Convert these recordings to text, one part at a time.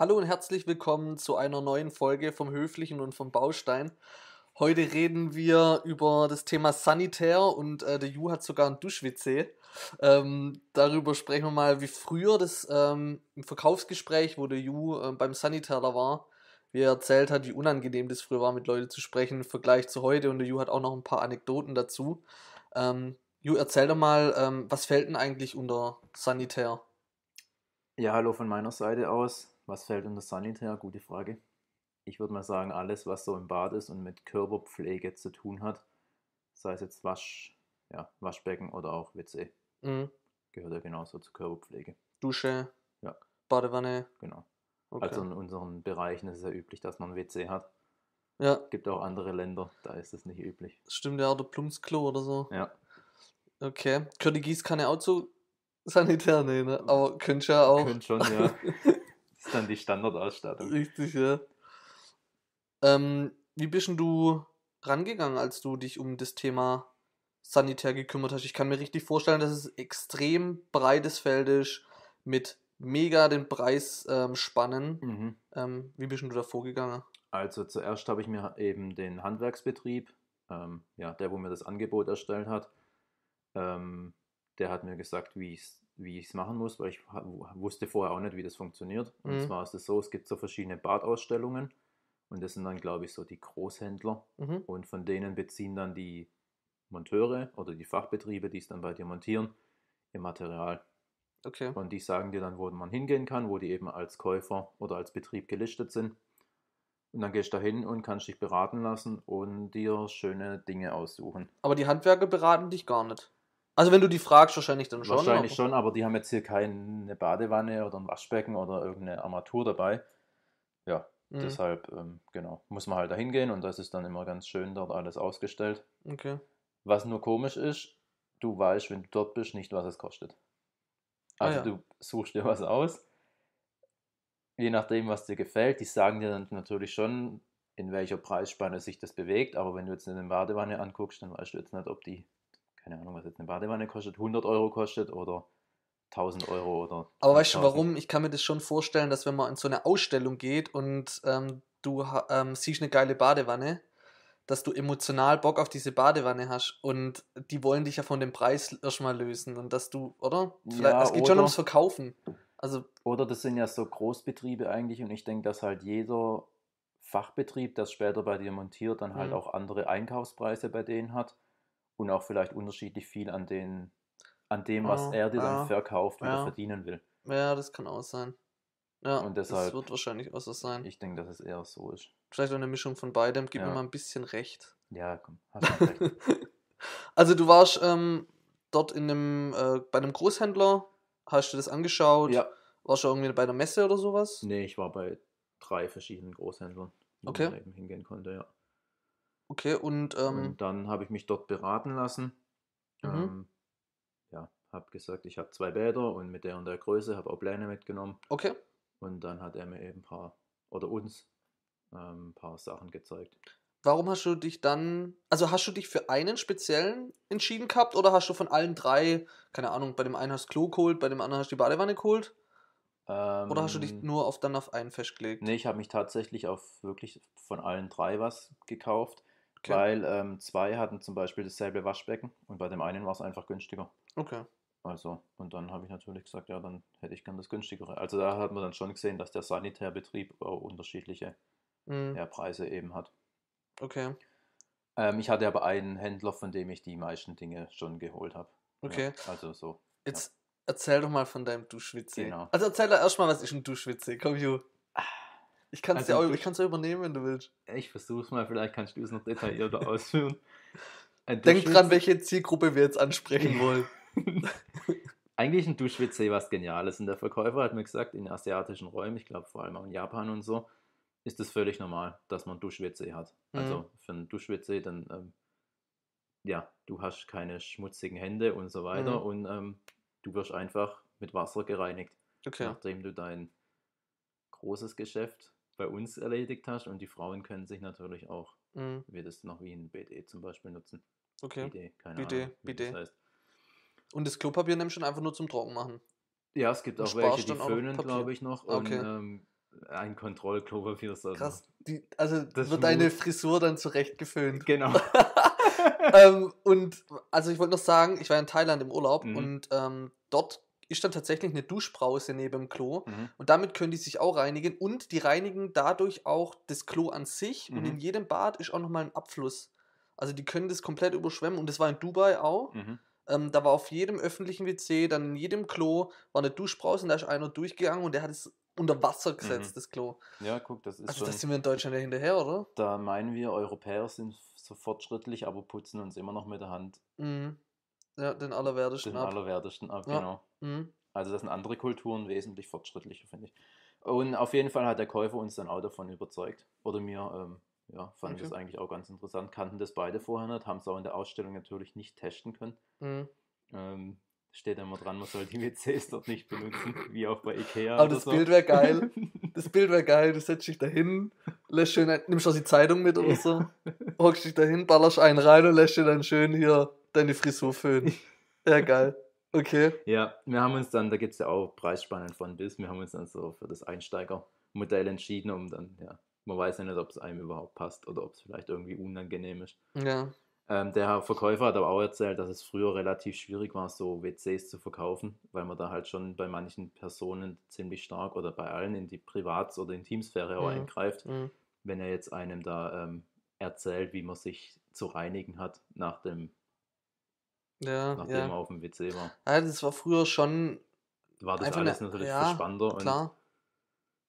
Hallo und herzlich willkommen zu einer neuen Folge vom Höflichen und vom Baustein. Heute reden wir über das Thema Sanitär und äh, der Ju hat sogar ein Duschwitze. Eh. Ähm, darüber sprechen wir mal, wie früher das ähm, im Verkaufsgespräch, wo der Ju äh, beim Sanitär da war, wie er erzählt hat, wie unangenehm das früher war, mit Leuten zu sprechen im Vergleich zu heute. Und der Ju hat auch noch ein paar Anekdoten dazu. Ähm, Ju, erzähl doch mal, ähm, was fällt denn eigentlich unter Sanitär? Ja, hallo von meiner Seite aus. Was fällt unter Sanitär? Gute Frage. Ich würde mal sagen, alles, was so im Bad ist und mit Körperpflege zu tun hat, sei es jetzt Wasch, ja, Waschbecken oder auch WC, mhm. gehört ja genauso zur Körperpflege. Dusche, ja. Badewanne. Genau. Okay. Also in unseren Bereichen ist es ja üblich, dass man WC hat. Ja. Gibt auch andere Länder, da ist es nicht üblich. Stimmt ja, oder Plumpsklo oder so. Ja. Okay. Könnte Gießkanne auch zu Sanitär nehmen, aber könnt ja auch. Könnt schon, ja. ist dann die Standardausstattung. Richtig, ja. Ähm, wie bist du rangegangen, als du dich um das Thema sanitär gekümmert hast? Ich kann mir richtig vorstellen, dass es extrem breites Feld ist mit mega den Preis ähm, spannen. Mhm. Ähm, wie bist du da vorgegangen? Also zuerst habe ich mir eben den Handwerksbetrieb, ähm, ja, der, wo mir das Angebot erstellt hat, ähm, der hat mir gesagt, wie ich es wie ich es machen muss, weil ich wusste vorher auch nicht, wie das funktioniert. Und mhm. zwar ist es so, es gibt so verschiedene Badausstellungen und das sind dann, glaube ich, so die Großhändler mhm. und von denen beziehen dann die Monteure oder die Fachbetriebe, die es dann bei dir montieren, ihr Material. Okay. Und die sagen dir dann, wo man hingehen kann, wo die eben als Käufer oder als Betrieb gelistet sind. Und dann gehst du da hin und kannst dich beraten lassen und dir schöne Dinge aussuchen. Aber die Handwerker beraten dich gar nicht. Also wenn du die fragst, wahrscheinlich dann schon. Wahrscheinlich aber schon, aber die haben jetzt hier keine Badewanne oder ein Waschbecken oder irgendeine Armatur dabei. Ja, mhm. deshalb, ähm, genau, muss man halt da hingehen und das ist dann immer ganz schön dort alles ausgestellt. Okay. Was nur komisch ist, du weißt, wenn du dort bist, nicht, was es kostet. Ah, also ah, ja. du suchst dir was aus, je nachdem, was dir gefällt. Die sagen dir dann natürlich schon, in welcher Preisspanne sich das bewegt, aber wenn du jetzt in eine Badewanne anguckst, dann weißt du jetzt nicht, ob die keine Ahnung, was jetzt eine Badewanne kostet, 100 Euro kostet oder 1000 Euro oder. Aber weißt du warum? Ich kann mir das schon vorstellen, dass wenn man in so eine Ausstellung geht und ähm, du ähm, siehst eine geile Badewanne, dass du emotional Bock auf diese Badewanne hast und die wollen dich ja von dem Preis erstmal lösen und dass du, oder? Vielleicht, ja, es geht oder, schon ums Verkaufen. Also, oder das sind ja so Großbetriebe eigentlich und ich denke, dass halt jeder Fachbetrieb, das später bei dir montiert, dann halt mhm. auch andere Einkaufspreise bei denen hat und auch vielleicht unterschiedlich viel an, den, an dem, was ja, er dir ja, dann verkauft oder ja. verdienen will. Ja, das kann auch sein. Ja, und deshalb, das wird wahrscheinlich auch so sein. Ich denke, dass es eher so ist. Vielleicht auch eine Mischung von beidem, gib mir mal ein bisschen recht. Ja, komm, hast du recht. also du warst ähm, dort in einem, äh, bei einem Großhändler, hast du das angeschaut? Ja. Warst du irgendwie bei einer Messe oder sowas? Nee, ich war bei drei verschiedenen Großhändlern, wo okay. man eben hingehen konnte, ja. Okay, und, ähm, und dann habe ich mich dort beraten lassen. Mhm. Ähm, ja, habe gesagt, ich habe zwei Bäder und mit der und der Größe, habe auch Pläne mitgenommen. Okay. Und dann hat er mir eben ein paar, oder uns, ähm, ein paar Sachen gezeigt. Warum hast du dich dann, also hast du dich für einen speziellen entschieden gehabt oder hast du von allen drei, keine Ahnung, bei dem einen hast du Klo geholt, bei dem anderen hast du die Badewanne geholt? Ähm, oder hast du dich ähm, nur auf, dann auf einen festgelegt? Nee, ich habe mich tatsächlich auf wirklich von allen drei was gekauft. Okay. Weil ähm, zwei hatten zum Beispiel dasselbe Waschbecken und bei dem einen war es einfach günstiger. Okay. Also, und dann habe ich natürlich gesagt, ja, dann hätte ich gern das günstigere. Also da hat man dann schon gesehen, dass der Sanitärbetrieb auch äh, unterschiedliche mhm. Preise eben hat. Okay. Ähm, ich hatte aber einen Händler, von dem ich die meisten Dinge schon geholt habe. Okay. Ja, also so. Jetzt ja. erzähl doch mal von deinem Duschwitze. Genau. Also erzähl doch erstmal, was ist ein Duschwitze? Komm, Ju. Ich kann es also, ja, ja übernehmen, wenn du willst. Ich versuch's mal, vielleicht kannst du es noch detaillierter ausführen. Denk dran, welche Zielgruppe wir jetzt ansprechen wollen. Eigentlich ein Duschwitz eh was Geniales. Und der Verkäufer hat mir gesagt, in asiatischen Räumen, ich glaube vor allem auch in Japan und so, ist es völlig normal, dass man Duschwitze eh hat. Mhm. Also für einen Duschwitze, eh, dann, ähm, ja, du hast keine schmutzigen Hände und so weiter mhm. und ähm, du wirst einfach mit Wasser gereinigt. Okay. Nachdem du dein großes Geschäft bei uns erledigt hast und die Frauen können sich natürlich auch, mhm. wir das noch wie ein BD zum Beispiel nutzen. Okay. BD, keine BD, Ahnung, BD. Das heißt. Und das Klopapier nimmst du einfach nur zum Trocken machen. Ja, es gibt und auch welche, die föhnen, glaube ich, noch. Ah, okay. Und, ähm, ein Kontrollklopapier ist also Krass, die, also das wird deine Frisur dann zurecht geföhnt. Genau. ähm, und also ich wollte noch sagen, ich war in Thailand im Urlaub mhm. und ähm, dort ist dann tatsächlich eine Duschbrause neben dem Klo mhm. und damit können die sich auch reinigen und die reinigen dadurch auch das Klo an sich mhm. und in jedem Bad ist auch nochmal ein Abfluss. Also die können das komplett überschwemmen und das war in Dubai auch. Mhm. Ähm, da war auf jedem öffentlichen WC, dann in jedem Klo war eine Duschbrause und da ist einer durchgegangen und der hat es unter Wasser mhm. gesetzt, das Klo. Ja, guck, das ist. Also, das sind wir in Deutschland ja hinterher, oder? Da meinen wir, Europäer sind so fortschrittlich, aber putzen uns immer noch mit der Hand. Mhm. Ja, den Allerwertesten ab. Den Allerwertesten ab, ja. genau. Mhm. Also das sind andere Kulturen wesentlich fortschrittlicher, finde ich. Und auf jeden Fall hat der Käufer uns dann auch davon überzeugt. Oder mir, ähm, ja, fand okay. ich das eigentlich auch ganz interessant. Kannten das beide vorher nicht, haben es auch in der Ausstellung natürlich nicht testen können. Mhm. Ähm, steht immer dran, man soll die WCs dort nicht benutzen, wie auch bei Ikea. Aber das so. Bild wäre geil. Das Bild wäre geil. Du setzt dich dahin, lässt schön ein, nimmst auch die Zeitung mit oder so, hockst dich dahin, ballerst einen rein und lässt dir dann schön hier deine Frisur föhnen. Ja, geil. Okay. Ja, wir haben uns dann, da gibt es ja auch Preisspannen von bis, wir haben uns dann so für das Einsteigermodell entschieden, um dann, ja, man weiß ja nicht, ob es einem überhaupt passt oder ob es vielleicht irgendwie unangenehm ist. Ja. Ähm, der Verkäufer hat aber auch erzählt, dass es früher relativ schwierig war, so WCs zu verkaufen, weil man da halt schon bei manchen Personen ziemlich stark oder bei allen in die Privats- oder Intimsphäre auch mhm. eingreift. Mhm. Wenn er jetzt einem da ähm, erzählt, wie man sich zu reinigen hat nach dem ja, nachdem ja. er auf dem WC war. Ja, das war früher schon. War das alles natürlich ja, spannender. Klar.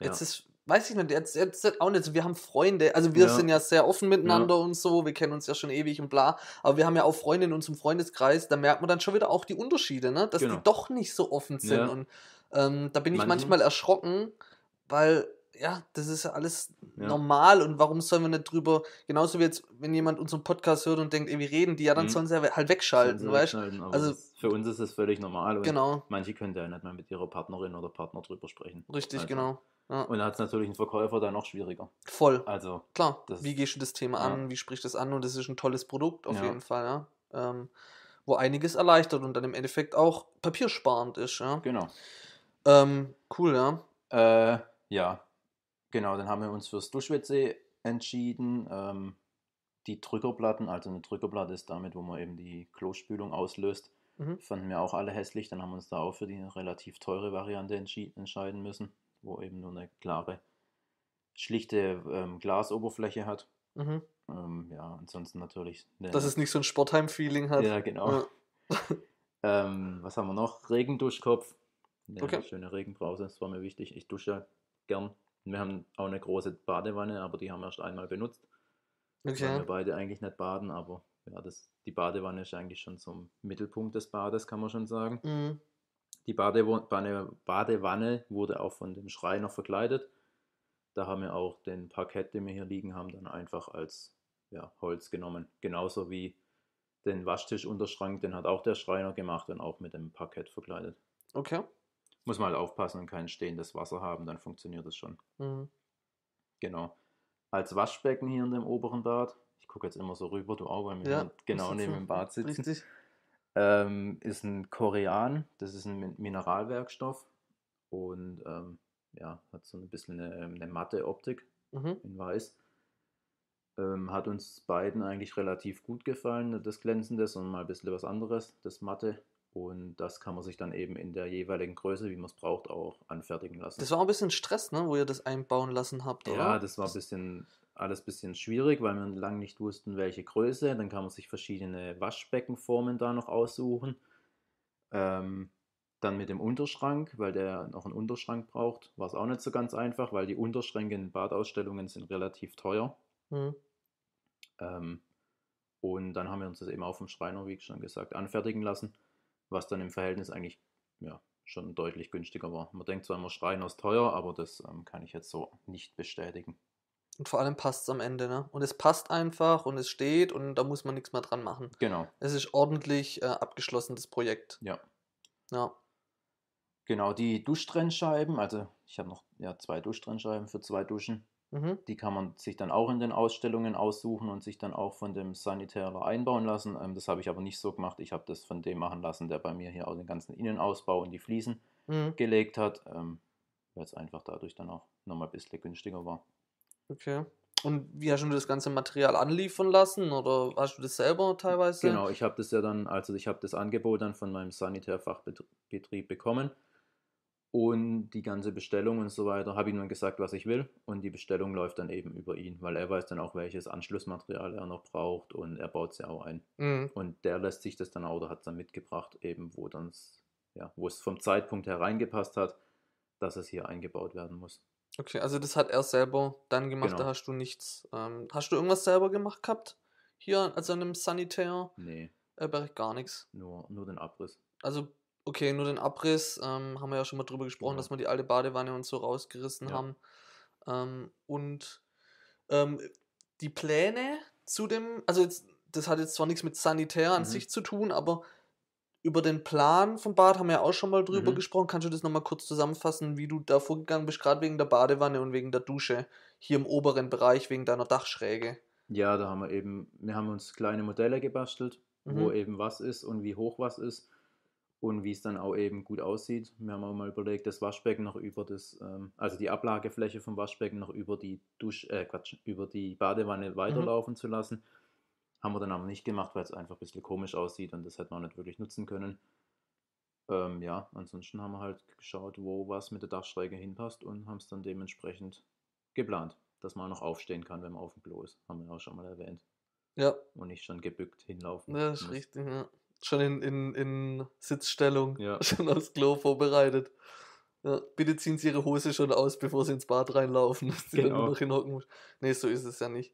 Und, Jetzt ist, weiß ich nicht, jetzt, jetzt auch nicht. Wir haben Freunde, also wir sind ja sehr offen miteinander und so, wir kennen uns ja schon ewig und bla, aber wir haben ja auch Freunde in unserem Freundeskreis, da merkt man dann schon wieder auch die Unterschiede, ne? dass genau. die doch nicht so offen sind. Und ähm, da bin ich Manchen. manchmal erschrocken, weil ja, das ist ja alles ja. normal und warum sollen wir nicht drüber, genauso wie jetzt, wenn jemand unseren Podcast hört und denkt, ey, wir reden die, ja, dann mhm. sollen sie halt wegschalten, weißt du? Also, für uns ist das völlig normal. genau. Manche können ja nicht mal mit ihrer Partnerin oder Partner drüber sprechen. Richtig, also. genau. Ja. Und da hat es natürlich einen Verkäufer dann noch schwieriger. Voll. Also, klar. wie gehst du das Thema an? Ja. Wie sprichst du das an? Und das ist ein tolles Produkt auf jeden Fall, ja. Ähm, wo einiges erleichtert und dann im Endeffekt auch papiersparend ist, ja. Genau. Ähm, cool, ja. Äh, ja, Genau, dann haben wir uns fürs Duschwitze entschieden. Ähm, die Drückerplatten, also eine Drückerplatte ist damit, wo man eben die Klospülung auslöst, mhm. fanden wir auch alle hässlich. Dann haben wir uns da auch für die relativ teure Variante entscheiden müssen, wo eben nur eine klare, schlichte ähm, Glasoberfläche hat. Mhm. Ähm, ja, ansonsten natürlich. Eine, Dass es nicht so ein Sportheim-Feeling hat. Ja, genau. Ja. ähm, was haben wir noch? Regenduschkopf. Ja, okay. Schöne Regenbrause, das war mir wichtig. Ich dusche gern. Wir haben auch eine große Badewanne, aber die haben wir erst einmal benutzt. Okay. Waren wir beide eigentlich nicht baden, aber ja, das, die Badewanne ist eigentlich schon zum Mittelpunkt des Bades, kann man schon sagen. Mhm. Die Badewanne, Badewanne wurde auch von dem Schreiner verkleidet. Da haben wir auch den Parkett, den wir hier liegen haben, dann einfach als ja, Holz genommen. Genauso wie den Waschtischunterschrank, den hat auch der Schreiner gemacht und auch mit dem Parkett verkleidet. Okay muss man halt aufpassen und kein stehendes Wasser haben, dann funktioniert das schon. Mhm. Genau. Als Waschbecken hier in dem oberen Bad, ich gucke jetzt immer so rüber, du auch, weil wir ja, genau neben dem Bad sitzen. Ähm, ist ein Korean, das ist ein Mineralwerkstoff und ähm, ja, hat so ein bisschen eine, eine matte Optik mhm. in weiß. Ähm, hat uns beiden eigentlich relativ gut gefallen, das Glänzende, sondern mal ein bisschen was anderes, das Matte. Und das kann man sich dann eben in der jeweiligen Größe, wie man es braucht, auch anfertigen lassen. Das war ein bisschen Stress, ne? wo ihr das einbauen lassen habt, oder? Ja, das war ein bisschen, alles ein bisschen schwierig, weil wir lange nicht wussten, welche Größe. Dann kann man sich verschiedene Waschbeckenformen da noch aussuchen. Ähm, dann mit dem Unterschrank, weil der noch einen Unterschrank braucht, war es auch nicht so ganz einfach, weil die Unterschränke in Badausstellungen sind relativ teuer. Mhm. Ähm, und dann haben wir uns das eben auf dem ich schon gesagt anfertigen lassen was dann im Verhältnis eigentlich ja, schon deutlich günstiger war. Man denkt zwar immer Schreiner ist teuer, aber das ähm, kann ich jetzt so nicht bestätigen. Und vor allem passt es am Ende, ne? Und es passt einfach und es steht und da muss man nichts mehr dran machen. Genau. Es ist ordentlich äh, abgeschlossenes Projekt. Ja. Ja. Genau, die Duschtrennscheiben, also ich habe noch ja, zwei Duschtrennscheiben für zwei Duschen. Mhm. Die kann man sich dann auch in den Ausstellungen aussuchen und sich dann auch von dem Sanitärer einbauen lassen. Ähm, das habe ich aber nicht so gemacht. Ich habe das von dem machen lassen, der bei mir hier auch den ganzen Innenausbau und die Fliesen mhm. gelegt hat, ähm, weil es einfach dadurch dann auch nochmal ein bisschen günstiger war. Okay. Und wie hast du das ganze Material anliefern lassen oder hast du das selber teilweise? Genau, ich habe das ja dann, also ich habe das Angebot dann von meinem Sanitärfachbetrieb bekommen und die ganze Bestellung und so weiter, habe ich dann gesagt, was ich will und die Bestellung läuft dann eben über ihn, weil er weiß dann auch, welches Anschlussmaterial er noch braucht und er baut sie auch ein. Mhm. Und der lässt sich das dann auch, oder hat es dann mitgebracht, eben wo dann ja, wo es vom Zeitpunkt her reingepasst hat, dass es hier eingebaut werden muss. Okay, also das hat er selber dann gemacht, genau. da hast du nichts. Ähm, hast du irgendwas selber gemacht gehabt? Hier, also an einem Sanitär? Nee. Äh, gar nichts. Nur, nur den Abriss. Also Okay, nur den Abriss. Ähm, haben wir ja schon mal drüber gesprochen, ja. Genau. dass wir die alte Badewanne und so rausgerissen ja. haben. Ähm, und ähm, die Pläne zu dem, also jetzt, das hat jetzt zwar nichts mit Sanitär an mhm. sich zu tun, aber über den Plan vom Bad haben wir ja auch schon mal drüber mhm. gesprochen. Kannst du das nochmal kurz zusammenfassen, wie du da vorgegangen bist, gerade wegen der Badewanne und wegen der Dusche hier im oberen Bereich, wegen deiner Dachschräge? Ja, da haben wir eben, wir haben uns kleine Modelle gebastelt, mhm. wo eben was ist und wie hoch was ist und wie es dann auch eben gut aussieht. Wir haben auch mal überlegt, das Waschbecken noch über das, ähm, also die Ablagefläche vom Waschbecken noch über die Dusch, äh, Quatsch, über die Badewanne mhm. weiterlaufen mhm. zu lassen. Haben wir dann aber nicht gemacht, weil es einfach ein bisschen komisch aussieht und das hätten wir nicht wirklich nutzen können. Ähm, ja, ansonsten haben wir halt geschaut, wo was mit der Dachschräge hinpasst und haben es dann dementsprechend geplant, dass man auch noch aufstehen kann, wenn man auf dem Klo ist. Haben wir auch schon mal erwähnt. Ja. Und nicht schon gebückt hinlaufen. Ja, das ist richtig, ja. Schon in, in, in Sitzstellung, ja. schon aufs Klo vorbereitet. Ja, bitte ziehen Sie Ihre Hose schon aus, bevor Sie ins Bad reinlaufen, dass Sie genau. dann noch hinhocken muss. Nee, so ist es ja nicht.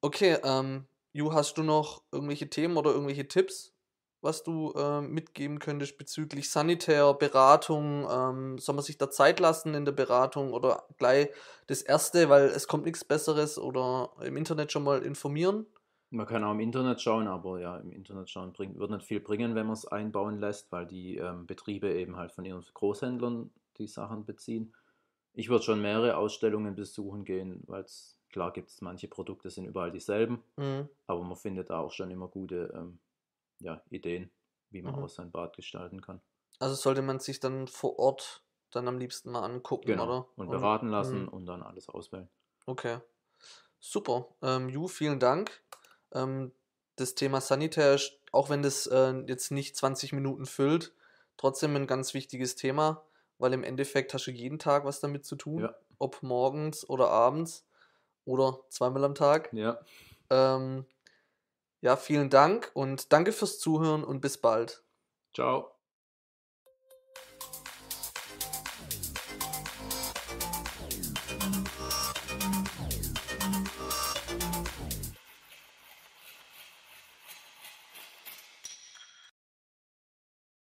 Okay, ähm, Ju, hast du noch irgendwelche Themen oder irgendwelche Tipps, was du ähm, mitgeben könntest bezüglich Sanitär, Beratung? Ähm, soll man sich da Zeit lassen in der Beratung oder gleich das Erste, weil es kommt nichts Besseres oder im Internet schon mal informieren? Man kann auch im Internet schauen, aber ja, im Internet schauen bringt, wird nicht viel bringen, wenn man es einbauen lässt, weil die ähm, Betriebe eben halt von ihren Großhändlern die Sachen beziehen. Ich würde schon mehrere Ausstellungen besuchen gehen, weil es klar gibt manche Produkte, sind überall dieselben, mhm. aber man findet da auch schon immer gute ähm, ja, Ideen, wie man mhm. auch sein Bad gestalten kann. Also sollte man sich dann vor Ort dann am liebsten mal angucken, genau. oder? Und beraten und, lassen mh. und dann alles auswählen. Okay. Super. Ähm, Ju, vielen Dank ähm, das Thema Sanitär, auch wenn das äh, jetzt nicht 20 Minuten füllt, trotzdem ein ganz wichtiges Thema, weil im Endeffekt hast du jeden Tag was damit zu tun, ja. ob morgens oder abends oder zweimal am Tag. Ja. Ähm, ja, vielen Dank und danke fürs Zuhören und bis bald. Ciao.